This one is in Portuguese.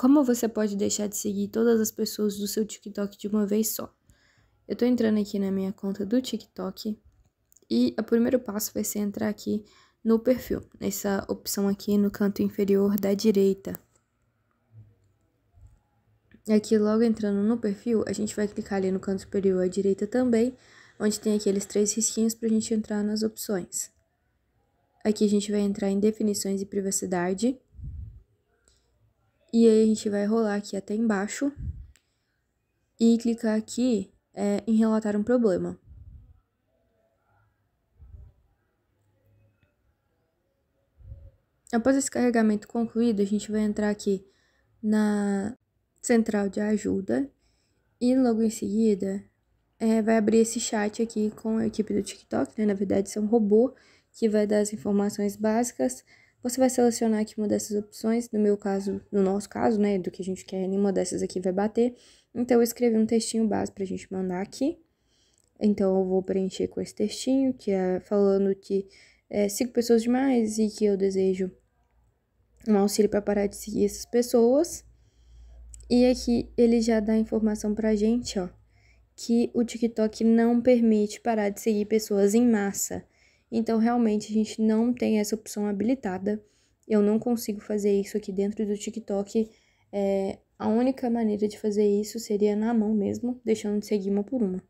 Como você pode deixar de seguir todas as pessoas do seu TikTok de uma vez só? Eu tô entrando aqui na minha conta do TikTok e o primeiro passo vai ser entrar aqui no perfil, nessa opção aqui no canto inferior da direita. E aqui logo entrando no perfil, a gente vai clicar ali no canto superior à direita também, onde tem aqueles três risquinhos para a gente entrar nas opções. Aqui a gente vai entrar em definições e privacidade. E aí a gente vai rolar aqui até embaixo e clicar aqui é, em relatar um problema. Após esse carregamento concluído, a gente vai entrar aqui na central de ajuda e logo em seguida é, vai abrir esse chat aqui com a equipe do TikTok, né? Na verdade, isso é um robô que vai dar as informações básicas você vai selecionar aqui uma dessas opções, no meu caso, no nosso caso, né, do que a gente quer, nenhuma dessas aqui vai bater. Então, eu escrevi um textinho base para a gente mandar aqui. Então, eu vou preencher com esse textinho, que é falando que é, sigo pessoas demais e que eu desejo um auxílio para parar de seguir essas pessoas. E aqui ele já dá informação pra gente, ó, que o TikTok não permite parar de seguir pessoas em massa. Então, realmente, a gente não tem essa opção habilitada. Eu não consigo fazer isso aqui dentro do TikTok. É, a única maneira de fazer isso seria na mão mesmo, deixando de seguir uma por uma.